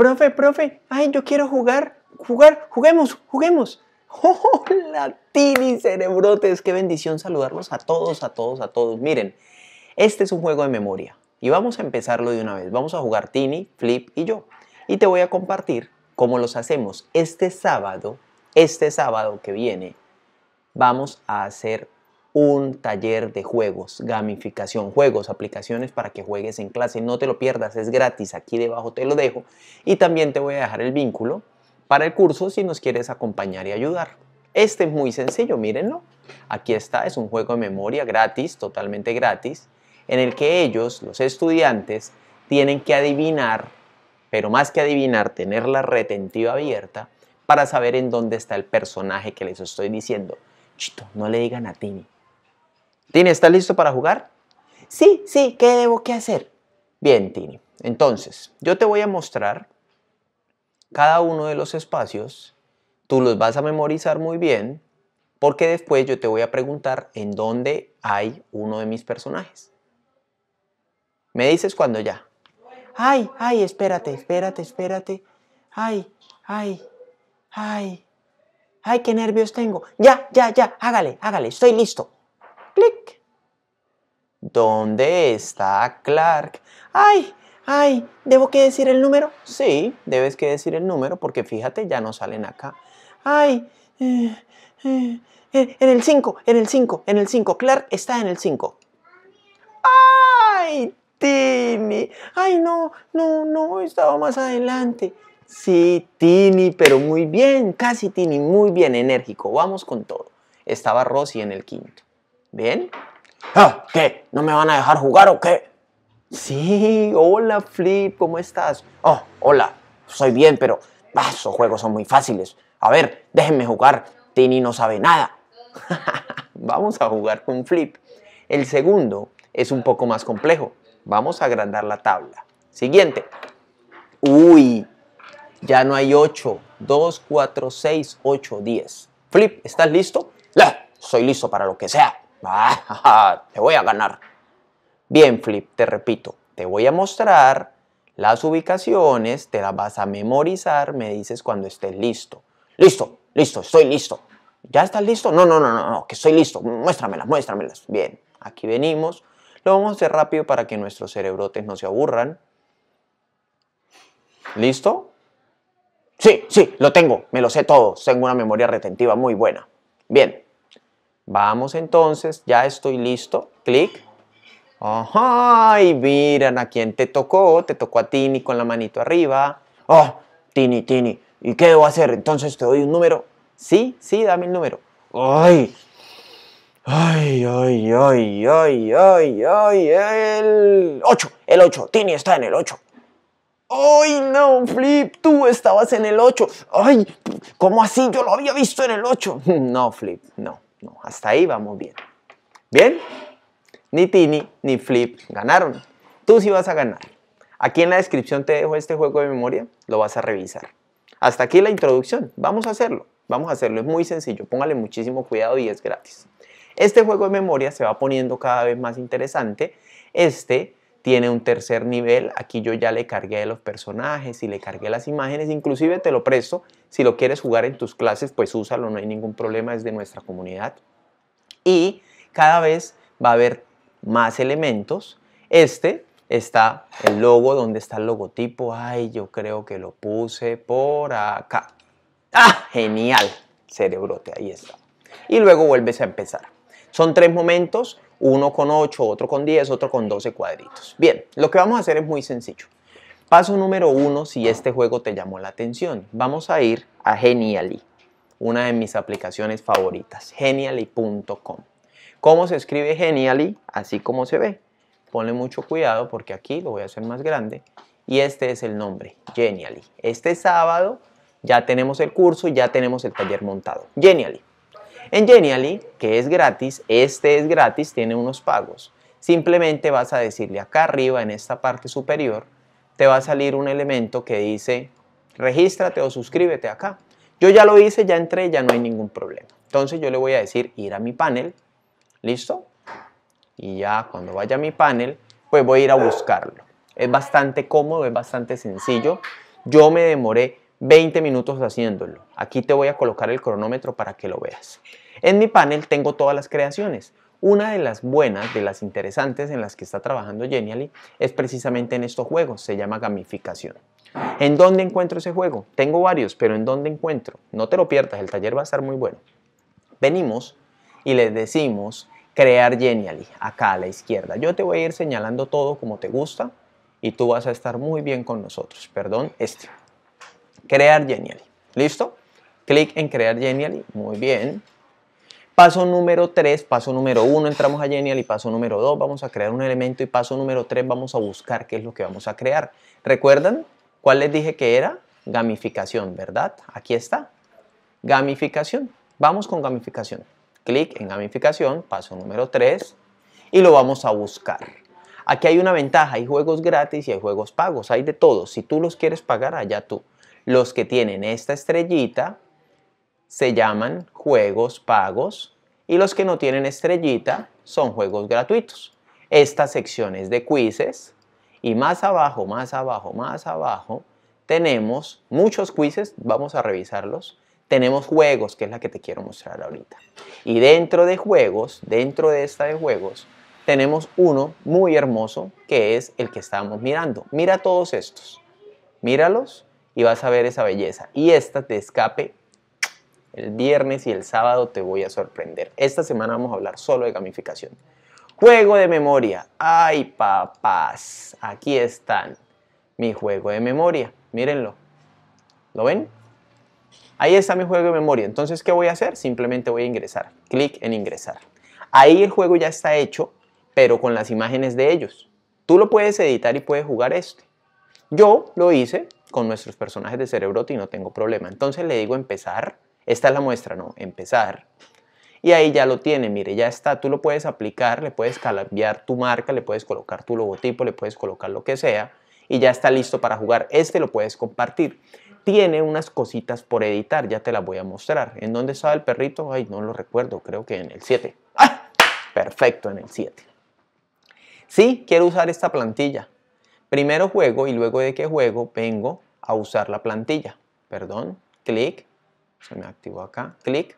profe, profe, ay, yo quiero jugar, jugar, juguemos, juguemos. Hola, Tini Cerebrotes, qué bendición saludarlos a todos, a todos, a todos. Miren, este es un juego de memoria y vamos a empezarlo de una vez. Vamos a jugar Tini, Flip y yo. Y te voy a compartir cómo los hacemos. Este sábado, este sábado que viene, vamos a hacer un taller de juegos, gamificación, juegos, aplicaciones para que juegues en clase. No te lo pierdas, es gratis. Aquí debajo te lo dejo. Y también te voy a dejar el vínculo para el curso si nos quieres acompañar y ayudar. Este es muy sencillo, mírenlo. Aquí está, es un juego de memoria gratis, totalmente gratis, en el que ellos, los estudiantes, tienen que adivinar, pero más que adivinar, tener la retentiva abierta para saber en dónde está el personaje que les estoy diciendo. Chito, no le digan a Tini, Tini, ¿estás listo para jugar? Sí, sí, ¿qué debo que hacer? Bien, Tini. Entonces, yo te voy a mostrar cada uno de los espacios. Tú los vas a memorizar muy bien porque después yo te voy a preguntar en dónde hay uno de mis personajes. Me dices cuando ya. Ay, ay, espérate, espérate, espérate. Ay, ay, ay. Ay, qué nervios tengo. Ya, ya, ya, hágale, hágale, estoy listo. ¿Dónde está Clark? ¡Ay! ¡Ay! ¿Debo que decir el número? Sí, debes que decir el número porque fíjate, ya no salen acá. ¡Ay! Eh, eh, en el 5, en el 5, en el 5. Clark está en el 5. ¡Ay! Tini. ¡Ay, no, no, no! Estaba más adelante. Sí, Tini, pero muy bien. Casi Tini, muy bien, enérgico. Vamos con todo. Estaba Rosy en el quinto. ¿Bien? Ah, ¿Qué? ¿No me van a dejar jugar o qué? Sí, hola Flip, ¿cómo estás? Oh, hola, soy bien, pero ah, esos juegos son muy fáciles. A ver, déjenme jugar, Tini no sabe nada. Vamos a jugar con Flip. El segundo es un poco más complejo. Vamos a agrandar la tabla. Siguiente. Uy, ya no hay 8. 2, 4, 6, 8, 10. Flip, ¿estás listo? La, soy listo para lo que sea. Ah, te voy a ganar. Bien, Flip, te repito, te voy a mostrar las ubicaciones, te las vas a memorizar, me dices cuando estés listo. Listo, listo, estoy listo. ¿Ya estás listo? No, no, no, no, no, que estoy listo. Muéstramelas, muéstramelas. Bien, aquí venimos. Lo vamos a hacer rápido para que nuestros cerebrotes no se aburran. ¿Listo? Sí, sí, lo tengo, me lo sé todo. Tengo una memoria retentiva muy buena. Bien, Vamos entonces, ya estoy listo, clic. Ajá, y miran a quién te tocó, te tocó a Tini con la manito arriba. Oh, Tini, Tini, ¿y qué debo hacer? Entonces te doy un número. Sí, sí, dame el número. Ay, ay, ay, ay, ay, ay, ay, el 8, el 8, Tini está en el 8. ¡Ay, no, Flip! Tú estabas en el 8. ¡Ay! ¿Cómo así? Yo lo había visto en el 8. No, Flip, no. No, hasta ahí vamos bien. ¿Bien? Ni Tini ni Flip ganaron. Tú sí vas a ganar. Aquí en la descripción te dejo este juego de memoria, lo vas a revisar. Hasta aquí la introducción. Vamos a hacerlo. Vamos a hacerlo. Es muy sencillo. Póngale muchísimo cuidado y es gratis. Este juego de memoria se va poniendo cada vez más interesante. Este tiene un tercer nivel. Aquí yo ya le cargué los personajes y le cargué las imágenes. Inclusive te lo presto. Si lo quieres jugar en tus clases, pues úsalo, no hay ningún problema, es de nuestra comunidad. Y cada vez va a haber más elementos. Este está el logo, donde está el logotipo. Ay, yo creo que lo puse por acá. ¡Ah! Genial, cerebrote, ahí está. Y luego vuelves a empezar. Son tres momentos, uno con 8, otro con 10, otro con 12 cuadritos. Bien, lo que vamos a hacer es muy sencillo. Paso número uno, si este juego te llamó la atención, vamos a ir a Genially, una de mis aplicaciones favoritas, genially.com. ¿Cómo se escribe Genially? Así como se ve. Ponle mucho cuidado porque aquí lo voy a hacer más grande. Y este es el nombre, Genially. Este sábado ya tenemos el curso, ya tenemos el taller montado. Genially. En Genially, que es gratis, este es gratis, tiene unos pagos. Simplemente vas a decirle acá arriba, en esta parte superior, te va a salir un elemento que dice regístrate o suscríbete acá. Yo ya lo hice, ya entré, ya no hay ningún problema. Entonces yo le voy a decir ir a mi panel, ¿listo? Y ya cuando vaya a mi panel, pues voy a ir a buscarlo. Es bastante cómodo, es bastante sencillo. Yo me demoré 20 minutos haciéndolo. Aquí te voy a colocar el cronómetro para que lo veas. En mi panel tengo todas las creaciones. Una de las buenas, de las interesantes en las que está trabajando Genially es precisamente en estos juegos, se llama gamificación. ¿En dónde encuentro ese juego? Tengo varios, pero ¿en dónde encuentro? No te lo pierdas, el taller va a estar muy bueno. Venimos y le decimos crear Genially, acá a la izquierda. Yo te voy a ir señalando todo como te gusta y tú vas a estar muy bien con nosotros. Perdón, este. Crear Genially. ¿Listo? Clic en crear Genially. Muy bien. Paso número 3, paso número 1, entramos a Genial y paso número 2, vamos a crear un elemento y paso número 3, vamos a buscar qué es lo que vamos a crear. ¿Recuerdan cuál les dije que era? Gamificación, ¿verdad? Aquí está. Gamificación. Vamos con gamificación. Clic en gamificación, paso número 3 y lo vamos a buscar. Aquí hay una ventaja, hay juegos gratis y hay juegos pagos, hay de todo. Si tú los quieres pagar, allá tú. Los que tienen esta estrellita, se llaman juegos pagos y los que no tienen estrellita son juegos gratuitos. Esta sección es de quizzes y más abajo, más abajo, más abajo tenemos muchos quizzes, vamos a revisarlos. Tenemos juegos, que es la que te quiero mostrar ahorita. Y dentro de juegos, dentro de esta de juegos, tenemos uno muy hermoso que es el que estamos mirando. Mira todos estos, míralos y vas a ver esa belleza. Y esta te escape el viernes y el sábado te voy a sorprender. Esta semana vamos a hablar solo de gamificación. Juego de memoria. Ay, papás. Aquí están. Mi juego de memoria. Mírenlo. ¿Lo ven? Ahí está mi juego de memoria. Entonces, ¿qué voy a hacer? Simplemente voy a ingresar. Clic en ingresar. Ahí el juego ya está hecho, pero con las imágenes de ellos. Tú lo puedes editar y puedes jugar este. Yo lo hice con nuestros personajes de Cerebroti y no tengo problema. Entonces le digo empezar. Esta es la muestra, ¿no? Empezar. Y ahí ya lo tiene, mire, ya está, tú lo puedes aplicar, le puedes cambiar tu marca, le puedes colocar tu logotipo, le puedes colocar lo que sea y ya está listo para jugar. Este lo puedes compartir. Tiene unas cositas por editar, ya te las voy a mostrar. ¿En dónde estaba el perrito? Ay, no lo recuerdo, creo que en el 7. ¡Ah! Perfecto, en el 7. Sí, quiero usar esta plantilla. Primero juego y luego de que juego vengo a usar la plantilla. Perdón, clic, se me activo acá, clic,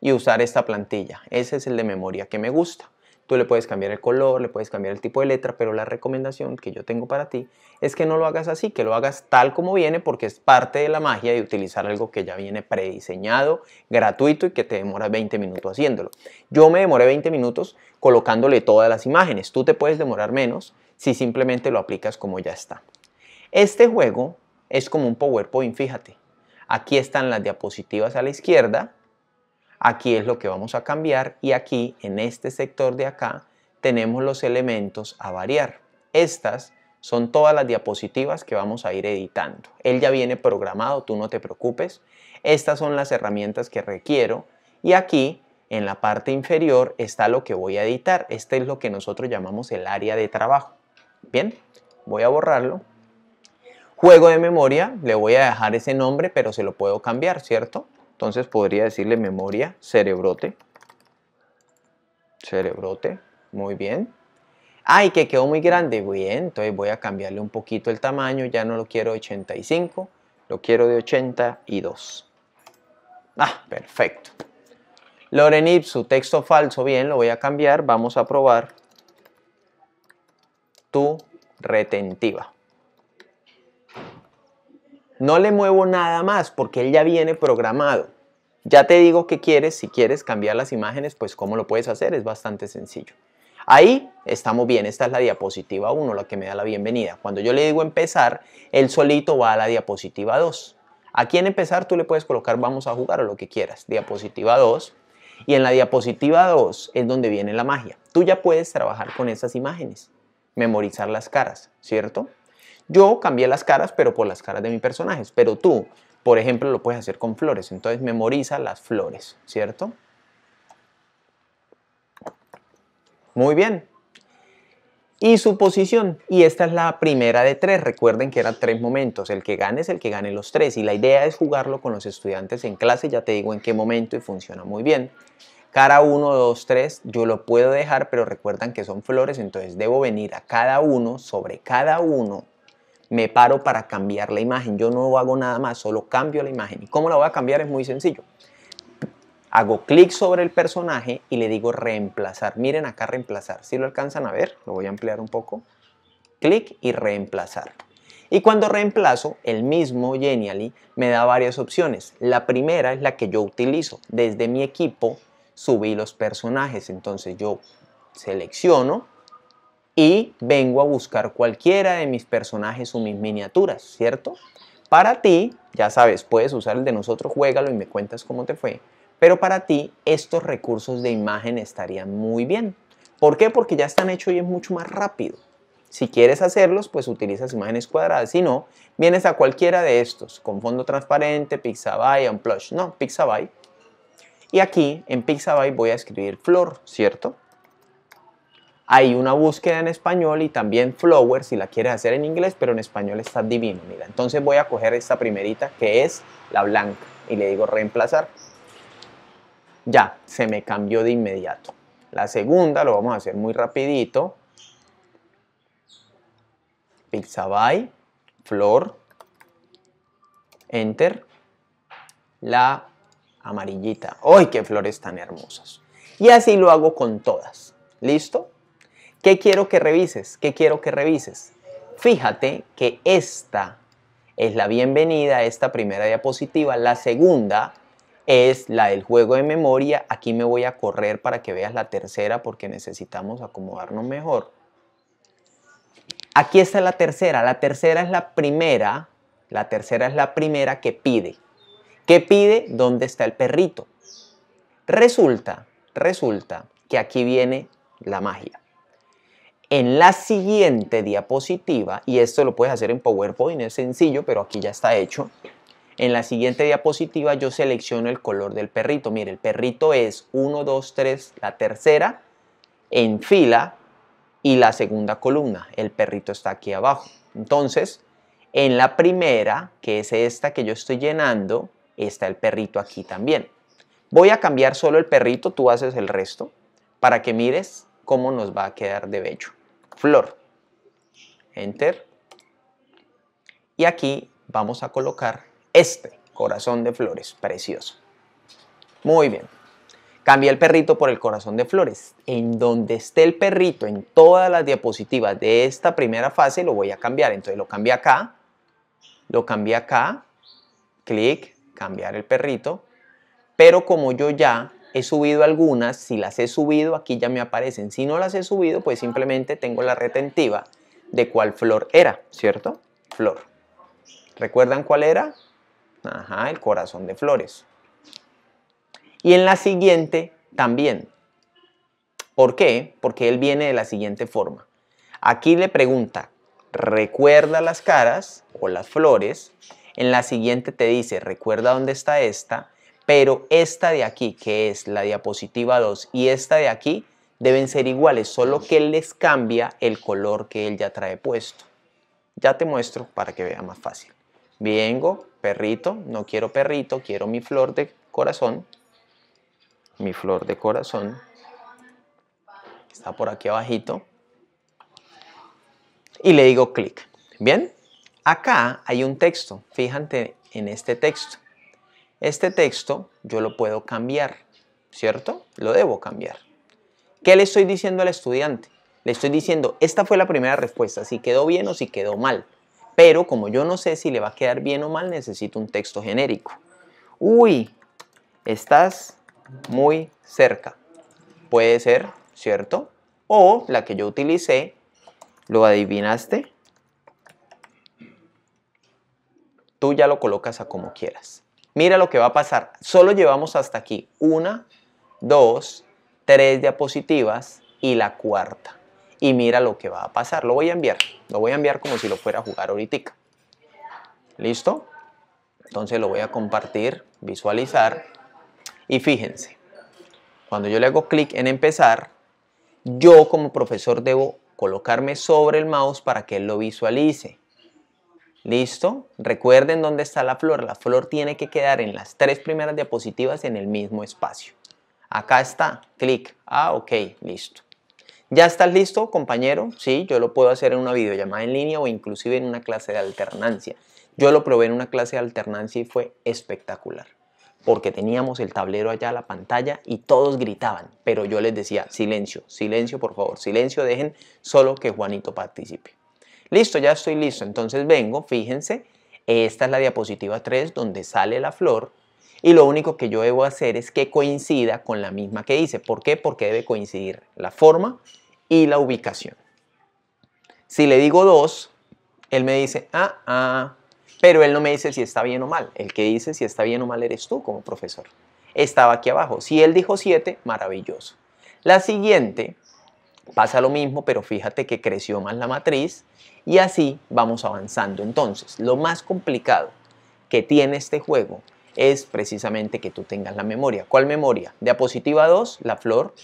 y usar esta plantilla. Ese es el de memoria que me gusta. Tú le puedes cambiar el color, le puedes cambiar el tipo de letra, pero la recomendación que yo tengo para ti es que no lo hagas así, que lo hagas tal como viene porque es parte de la magia de utilizar algo que ya viene prediseñado, gratuito y que te demora 20 minutos haciéndolo. Yo me demoré 20 minutos colocándole todas las imágenes. Tú te puedes demorar menos si simplemente lo aplicas como ya está. Este juego es como un PowerPoint, fíjate. Aquí están las diapositivas a la izquierda. Aquí es lo que vamos a cambiar y aquí, en este sector de acá, tenemos los elementos a variar. Estas son todas las diapositivas que vamos a ir editando. Él ya viene programado, tú no te preocupes. Estas son las herramientas que requiero y aquí en la parte inferior está lo que voy a editar. Este es lo que nosotros llamamos el área de trabajo. Bien, voy a borrarlo juego de memoria, le voy a dejar ese nombre, pero se lo puedo cambiar, ¿cierto? Entonces podría decirle memoria cerebrote. Cerebrote, muy bien. Ay, que quedó muy grande. Bien, entonces voy a cambiarle un poquito el tamaño. Ya no lo quiero de 85, lo quiero de 82. Ah, perfecto. Lorenip, su texto falso. Bien, lo voy a cambiar. Vamos a probar tu retentiva. No le muevo nada más porque él ya viene programado. Ya te digo qué quieres, si quieres cambiar las imágenes, pues cómo lo puedes hacer, es bastante sencillo. Ahí estamos bien, esta es la diapositiva 1, la que me da la bienvenida. Cuando yo le digo empezar, él solito va a la diapositiva 2. Aquí en empezar tú le puedes colocar vamos a jugar o lo que quieras, diapositiva 2. Y en la diapositiva 2 es donde viene la magia. Tú ya puedes trabajar con esas imágenes, memorizar las caras, ¿cierto? Yo cambié las caras, pero por las caras de mis personajes. Pero tú, por ejemplo, lo puedes hacer con flores. Entonces memoriza las flores, ¿cierto? Muy bien. Y su posición. Y esta es la primera de tres. Recuerden que eran tres momentos. El que gane es el que gane los tres. Y la idea es jugarlo con los estudiantes en clase. Ya te digo en qué momento y funciona muy bien. Cara 1, 2, 3, yo lo puedo dejar, pero recuerdan que son flores, entonces debo venir a cada uno, sobre cada uno, me paro para cambiar la imagen. Yo no hago nada más, solo cambio la imagen. ¿Y cómo la voy a cambiar? Es muy sencillo. Hago clic sobre el personaje y le digo reemplazar. Miren acá reemplazar. Si lo alcanzan a ver, lo voy a ampliar un poco. Clic y reemplazar. Y cuando reemplazo, el mismo Genially me da varias opciones. La primera es la que yo utilizo. Desde mi equipo subí los personajes. Entonces yo selecciono y vengo a buscar cualquiera de mis personajes o mis miniaturas, ¿cierto? Para ti, ya sabes, puedes usar el de nosotros, juégalo y me cuentas cómo te fue, pero para ti estos recursos de imagen estarían muy bien. ¿Por qué? Porque ya están hechos y es mucho más rápido. Si quieres hacerlos, pues utilizas imágenes cuadradas. Si no, vienes a cualquiera de estos, con fondo transparente, Pixabay, Unplush. No, Pixabay. Y aquí, en Pixabay, voy a escribir flor, ¿cierto? hay una búsqueda en español y también Flower si la quieres hacer en inglés, pero en español está divino, mira. Entonces voy a coger esta primerita que es la blanca y le digo reemplazar. Ya, se me cambió de inmediato. La segunda lo vamos a hacer muy rapidito. Pixabay, flor, enter, la amarillita. ¡Ay, qué flores tan hermosas! Y así lo hago con todas. ¿Listo? ¿Qué quiero que revises? ¿Qué quiero que revises? Fíjate que esta es la bienvenida a esta primera diapositiva. La segunda es la del juego de memoria. Aquí me voy a correr para que veas la tercera porque necesitamos acomodarnos mejor. Aquí está la tercera. La tercera es la primera. La tercera es la primera que pide. ¿Qué pide? ¿Dónde está el perrito? Resulta, resulta que aquí viene la magia en la siguiente diapositiva, y esto lo puedes hacer en PowerPoint, es sencillo, pero aquí ya está hecho. En la siguiente diapositiva yo selecciono el color del perrito. Mire, el perrito es 1, 2, 3, la tercera en fila y la segunda columna. El perrito está aquí abajo. Entonces, en la primera, que es esta que yo estoy llenando, está el perrito aquí también. Voy a cambiar solo el perrito, tú haces el resto, para que mires cómo nos va a quedar de bello flor. Enter. Y aquí vamos a colocar este corazón de flores, precioso. Muy bien. Cambia el perrito por el corazón de flores. En donde esté el perrito, en todas las diapositivas de esta primera fase, lo voy a cambiar. Entonces lo cambia acá, lo cambia acá, clic, cambiar el perrito. Pero como yo ya he subido algunas, si las he subido aquí ya me aparecen, si no las he subido pues simplemente tengo la retentiva de cuál flor era, ¿cierto? Flor. ¿Recuerdan cuál era? Ajá, el corazón de flores. Y en la siguiente también. ¿Por qué? Porque él viene de la siguiente forma. Aquí le pregunta, recuerda las caras o las flores. En la siguiente te dice, recuerda dónde está esta pero esta de aquí, que es la diapositiva 2, y esta de aquí deben ser iguales, solo que él les cambia el color que él ya trae puesto. Ya te muestro para que vea más fácil. Vengo, perrito, no quiero perrito, quiero mi flor de corazón. Mi flor de corazón. Está por aquí abajito. Y le digo clic. Bien, acá hay un texto. Fíjate en este texto. Este texto yo lo puedo cambiar, ¿cierto? Lo debo cambiar. ¿Qué le estoy diciendo al estudiante? Le estoy diciendo, esta fue la primera respuesta, si quedó bien o si quedó mal. Pero como yo no sé si le va a quedar bien o mal, necesito un texto genérico. Uy, estás muy cerca. Puede ser, ¿cierto? O la que yo utilicé, ¿lo adivinaste? Tú ya lo colocas a como quieras. Mira lo que va a pasar. Solo llevamos hasta aquí. Una, dos, tres diapositivas y la cuarta. Y mira lo que va a pasar. Lo voy a enviar. Lo voy a enviar como si lo fuera a jugar ahorita. ¿Listo? Entonces lo voy a compartir, visualizar. Y fíjense, cuando yo le hago clic en empezar, yo como profesor debo colocarme sobre el mouse para que él lo visualice. ¿Listo? Recuerden dónde está la flor. La flor tiene que quedar en las tres primeras diapositivas en el mismo espacio. Acá está, clic. Ah, ok, listo. ¿Ya estás listo, compañero? Sí, yo lo puedo hacer en una videollamada en línea o inclusive en una clase de alternancia. Yo lo probé en una clase de alternancia y fue espectacular. Porque teníamos el tablero allá, la pantalla, y todos gritaban. Pero yo les decía, silencio, silencio, por favor, silencio, dejen solo que Juanito participe. Listo, ya estoy listo. Entonces vengo, fíjense, esta es la diapositiva 3 donde sale la flor y lo único que yo debo hacer es que coincida con la misma que hice. ¿Por qué? Porque debe coincidir la forma y la ubicación. Si le digo 2, él me dice, ah, ah, pero él no me dice si está bien o mal. El que dice si está bien o mal eres tú como profesor. Estaba aquí abajo. Si él dijo 7, maravilloso. La siguiente pasa lo mismo, pero fíjate que creció más la matriz y así vamos avanzando. Entonces, lo más complicado que tiene este juego es precisamente que tú tengas la memoria. ¿Cuál memoria? Diapositiva 2, la flor.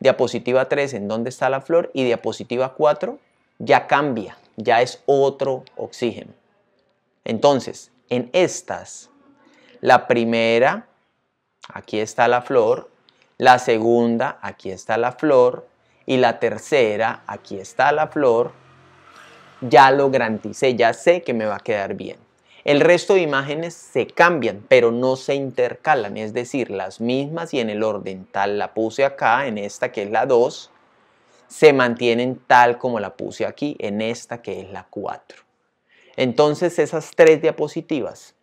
Diapositiva 3, en dónde está la flor. Y diapositiva 4, ya cambia, ya es otro oxígeno. Entonces, en estas, la primera, aquí está la flor. La segunda, aquí está la flor. Y la tercera, aquí está la flor ya lo garanticé, ya sé que me va a quedar bien. El resto de imágenes se cambian, pero no se intercalan, es decir, las mismas y en el orden tal la puse acá, en esta que es la 2, se mantienen tal como la puse aquí, en esta que es la 4. Entonces esas tres diapositivas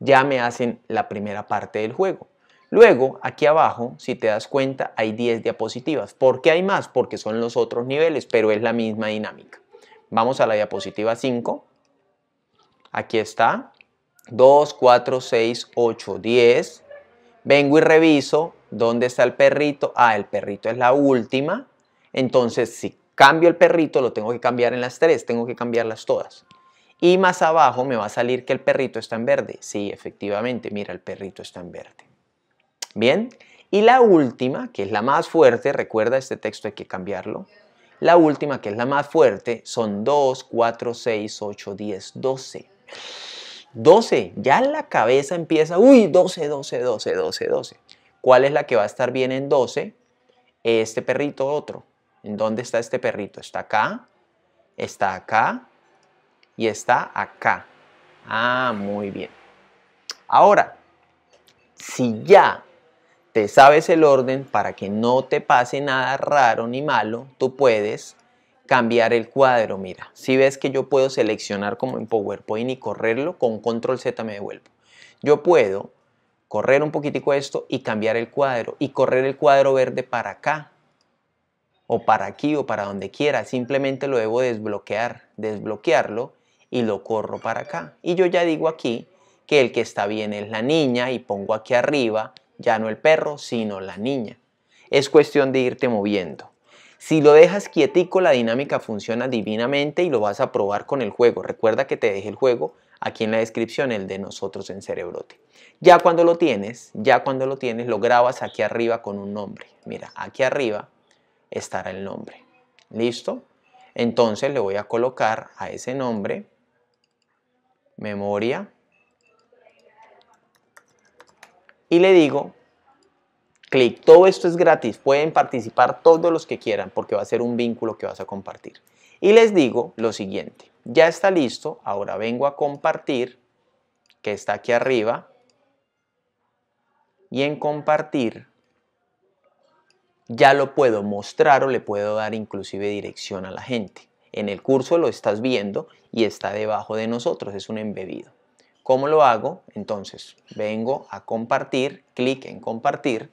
ya me hacen la primera parte del juego. Luego, aquí abajo, si te das cuenta, hay 10 diapositivas. ¿Por qué hay más? Porque son los otros niveles, pero es la misma dinámica. Vamos a la diapositiva 5. Aquí está. 2, 4, 6, 8, 10. Vengo y reviso. ¿Dónde está el perrito? Ah, el perrito es la última. Entonces, si cambio el perrito, lo tengo que cambiar en las tres. Tengo que cambiarlas todas. Y más abajo me va a salir que el perrito está en verde. Sí, efectivamente, mira, el perrito está en verde. Bien. Y la última, que es la más fuerte, recuerda, este texto hay que cambiarlo. La última, que es la más fuerte, son 2, 4, 6, 8, 10, 12. 12, ya la cabeza empieza, uy, 12, 12, 12, 12, 12. ¿Cuál es la que va a estar bien en 12? Este perrito otro. ¿En dónde está este perrito? Está acá, está acá y está acá. Ah, muy bien. Ahora, si ya te sabes el orden para que no te pase nada raro ni malo, tú puedes cambiar el cuadro. Mira, si ves que yo puedo seleccionar como en PowerPoint y correrlo, con control Z me devuelvo. Yo puedo correr un poquitico esto y cambiar el cuadro y correr el cuadro verde para acá o para aquí o para donde quiera. Simplemente lo debo desbloquear, desbloquearlo y lo corro para acá. Y yo ya digo aquí que el que está bien es la niña y pongo aquí arriba ya no el perro, sino la niña. Es cuestión de irte moviendo. Si lo dejas quietico, la dinámica funciona divinamente y lo vas a probar con el juego. Recuerda que te dejé el juego aquí en la descripción, el de nosotros en Cerebrote. Ya cuando lo tienes, ya cuando lo tienes, lo grabas aquí arriba con un nombre. Mira, aquí arriba estará el nombre. ¿Listo? Entonces le voy a colocar a ese nombre memoria y le digo, clic, todo esto es gratis, pueden participar todos los que quieran porque va a ser un vínculo que vas a compartir. Y les digo lo siguiente, ya está listo, ahora vengo a compartir, que está aquí arriba, y en compartir ya lo puedo mostrar o le puedo dar inclusive dirección a la gente. En el curso lo estás viendo y está debajo de nosotros, es un embebido. ¿Cómo lo hago? Entonces, vengo a compartir, clic en compartir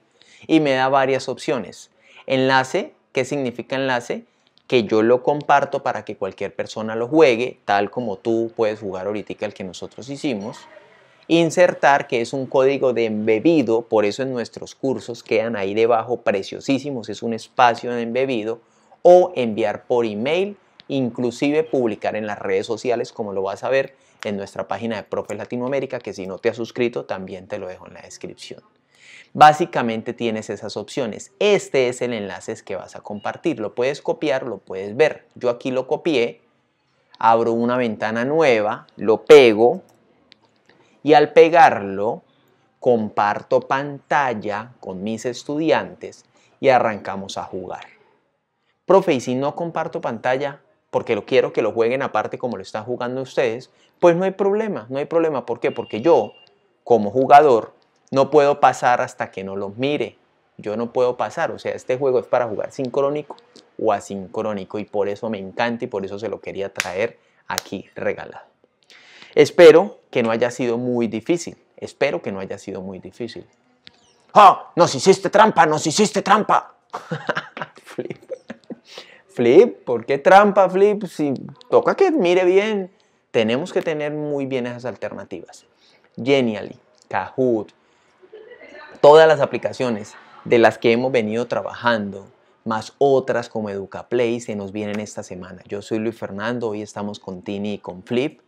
y me da varias opciones. Enlace, ¿qué significa enlace? Que yo lo comparto para que cualquier persona lo juegue, tal como tú puedes jugar ahorita el que nosotros hicimos. Insertar, que es un código de embebido, por eso en nuestros cursos quedan ahí debajo preciosísimos, es un espacio de embebido. O enviar por email, inclusive publicar en las redes sociales, como lo vas a ver en nuestra página de Profe Latinoamérica, que si no te has suscrito también te lo dejo en la descripción. Básicamente tienes esas opciones. Este es el enlace que vas a compartir. Lo puedes copiar, lo puedes ver. Yo aquí lo copié, abro una ventana nueva, lo pego y al pegarlo comparto pantalla con mis estudiantes y arrancamos a jugar. Profe, ¿y si no comparto pantalla? porque lo quiero que lo jueguen aparte como lo están jugando ustedes, pues no hay problema, no hay problema. ¿Por qué? Porque yo, como jugador, no puedo pasar hasta que no lo mire. Yo no puedo pasar, o sea, este juego es para jugar sincrónico o asincrónico y por eso me encanta y por eso se lo quería traer aquí regalado. Espero que no haya sido muy difícil, espero que no haya sido muy difícil. ¡Oh! ¡Nos hiciste trampa! ¡Nos hiciste trampa! Flip. Flip, ¿por qué trampa Flip? Si toca que mire bien, tenemos que tener muy bien esas alternativas. Genially, Kahoot, todas las aplicaciones de las que hemos venido trabajando, más otras como EducaPlay, se nos vienen esta semana. Yo soy Luis Fernando, hoy estamos con Tini y con Flip.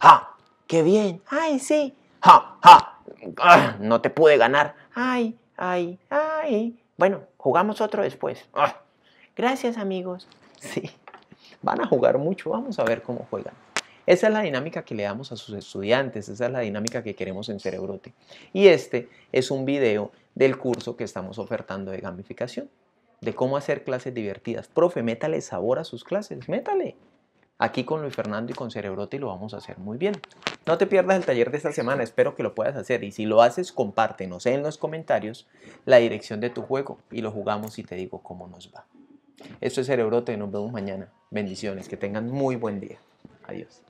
¡Ja! ¡Qué bien! ¡Ay, sí! ¡Ja! ¡Ja! ¡Ah! No te pude ganar. ¡Ay! ¡Ay! ¡Ay! Bueno, jugamos otro después. ¡Ah! Gracias amigos. Sí, van a jugar mucho, vamos a ver cómo juegan. Esa es la dinámica que le damos a sus estudiantes, esa es la dinámica que queremos en Cerebrote. Y este es un video del curso que estamos ofertando de gamificación, de cómo hacer clases divertidas. Profe, métale sabor a sus clases, métale. Aquí con Luis Fernando y con Cerebrote lo vamos a hacer muy bien. No te pierdas el taller de esta semana, espero que lo puedas hacer. Y si lo haces, compártenos en los comentarios la dirección de tu juego y lo jugamos y te digo cómo nos va. Esto es Cerebrote, nos vemos mañana. Bendiciones, que tengan muy buen día. Adiós.